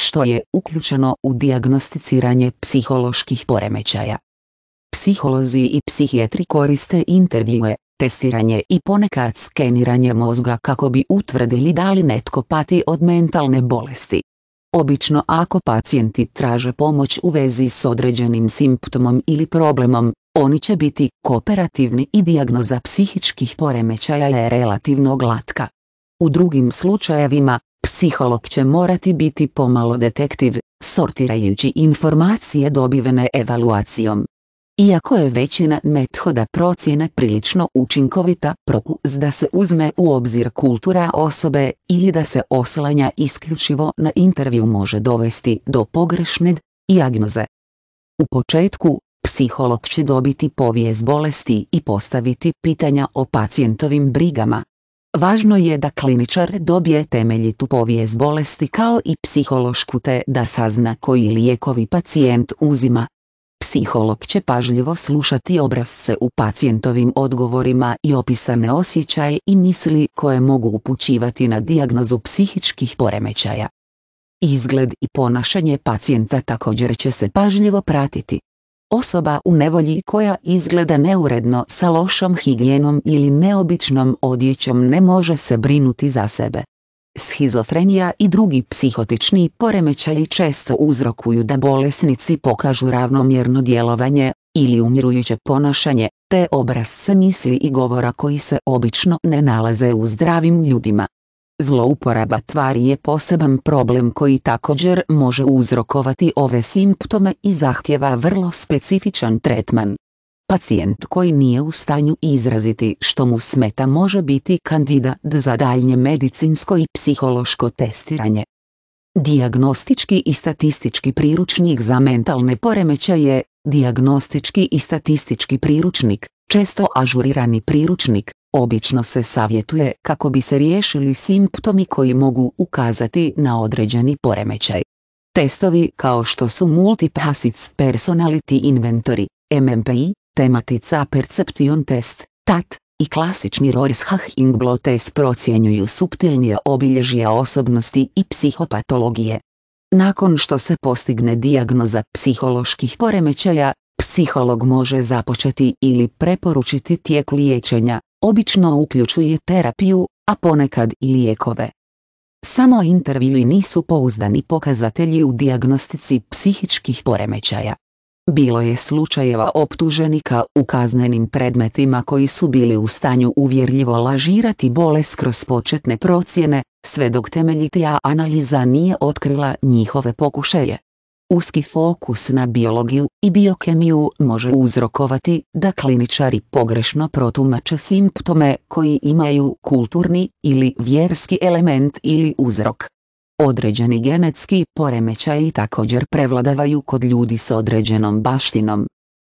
što je uključeno u dijagnosticiranje psiholoških poremećaja. Psiholozi i psihijatri koriste intervjue, testiranje i ponekad skeniranje mozga kako bi utvrdili da li netko pati od mentalne bolesti. Obično ako pacijenti traže pomoć u vezi s određenim simptomom ili problemom, oni će biti kooperativni i dijagnoza psihičkih poremećaja je relativno glatka. U drugim slučajevima, Psiholog će morati biti pomalo detektiv, sortirajući informacije dobivene evaluacijom. Iako je većina methoda procjene prilično učinkovita prokuz da se uzme u obzir kultura osobe ili da se oslanja isključivo na intervju može dovesti do pogrešne diagnoze. U početku, psiholog će dobiti povijest bolesti i postaviti pitanja o pacijentovim brigama, Važno je da kliničar dobije temeljitu povijest bolesti kao i psihološku te da sazna koji lijekovi pacijent uzima. Psiholog će pažljivo slušati obrazce u pacijentovim odgovorima i opisane osjećaje i misli koje mogu upućivati na dijagnozu psihičkih poremećaja. Izgled i ponašanje pacijenta također će se pažljivo pratiti. Osoba u nevolji koja izgleda neuredno sa lošom higijenom ili neobičnom odjećom ne može se brinuti za sebe. Schizofrenija i drugi psihotični poremećaji često uzrokuju da bolesnici pokažu ravnomjerno djelovanje ili umirujuće ponašanje, te obrazce misli i govora koji se obično ne nalaze u zdravim ljudima. Zlouporaba tvari je poseban problem koji također može uzrokovati ove simptome i zahtjeva vrlo specifičan tretman. Pacijent koji nije u stanju izraziti što mu smeta može biti kandidat za daljnje medicinsko i psihološko testiranje. Diagnostički i statistički priručnik za mentalne poremećaje, dijagnostički i statistički priručnik, često ažurirani priručnik, Obično se savjetuje kako bi se riješili simptomi koji mogu ukazati na određeni poremećaj. Testovi kao što su multiprasic Personality Inventory, MMPI, tematica Perception Test, TAT, i klasični Rorschach-Ingblot test procjenjuju subtilnije obilježja osobnosti i psihopatologije. Nakon što se postigne dijagnoza psiholoških poremećaja, psiholog može započeti ili preporučiti tijek liječenja, obično uključuje terapiju, a ponekad i lijekove. Samo intervjui nisu pouzdani pokazatelji u dijagnostici psihičkih poremećaja. Bilo je slučajeva optuženika u kaznenim predmetima koji su bili u stanju uvjerljivo lažirati bolest kroz početne procjene, sve dok temeljitija analiza nije otkrila njihove pokušaje. Uski fokus na biologiju i biokemiju može uzrokovati da kliničari pogrešno protumače simptome koji imaju kulturni ili vjerski element ili uzrok. Određeni genetski poremećaji također prevladavaju kod ljudi s određenom baštinom